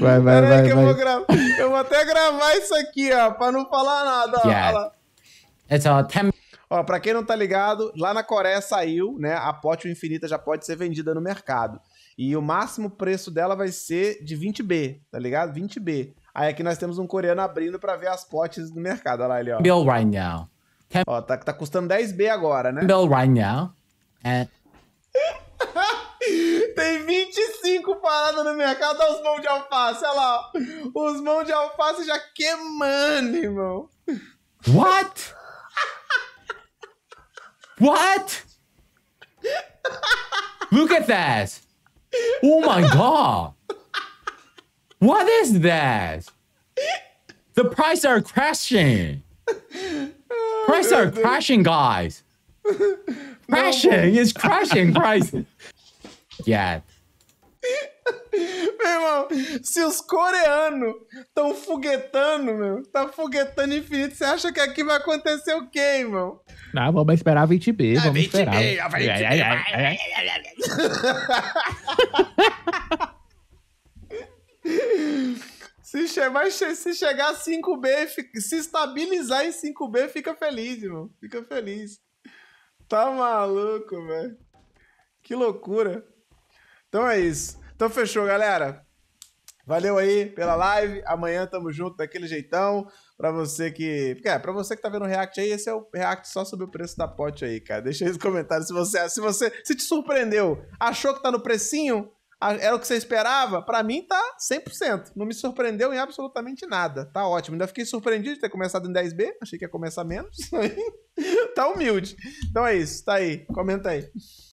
Vai, vai, Pera vai. vai. Eu, vou eu, Vou até gravar isso aqui, ó, pra não falar nada. Ó, yeah. It's ó, pra quem não tá ligado, lá na Coreia saiu, né? A pote infinita já pode ser vendida no mercado. E o máximo preço dela vai ser de 20B, tá ligado? 20B. Aí aqui nós temos um coreano abrindo pra ver as potes no mercado. Olha lá ele, ó. Bill right now. Ó, tá, tá custando 10B agora, né? Bill right now. And... cinco paradas no mercado, olha os mãos de alface, olha lá. Os mãos de alface já queimando, irmão. What? What? Look at that! Oh my god! What is that? The price are crashing. Price are crashing, guys. Crashing is crashing prices. Yeah, meu irmão, se os coreanos estão foguetando, meu, tá foguetando infinito, você acha que aqui vai acontecer o quê, irmão? Não, ah, vamos esperar 20B, ah, vamos 20 esperar. B, 20B, se, che se chegar a 5B, se estabilizar em 5B, fica feliz, irmão. Fica feliz. Tá maluco, velho. Que loucura. Então é isso. Então fechou, galera. Valeu aí pela live. Amanhã tamo junto daquele jeitão. Pra você que. É, pra você que tá vendo o React aí, esse é o React só sobre o preço da pote aí, cara. Deixa aí nos comentários se você. Se você. Se te surpreendeu, achou que tá no precinho? Era o que você esperava? Pra mim tá 100%. Não me surpreendeu em absolutamente nada. Tá ótimo. Ainda fiquei surpreendido de ter começado em 10B. Achei que ia começar menos. tá humilde. Então é isso. Tá aí. Comenta aí.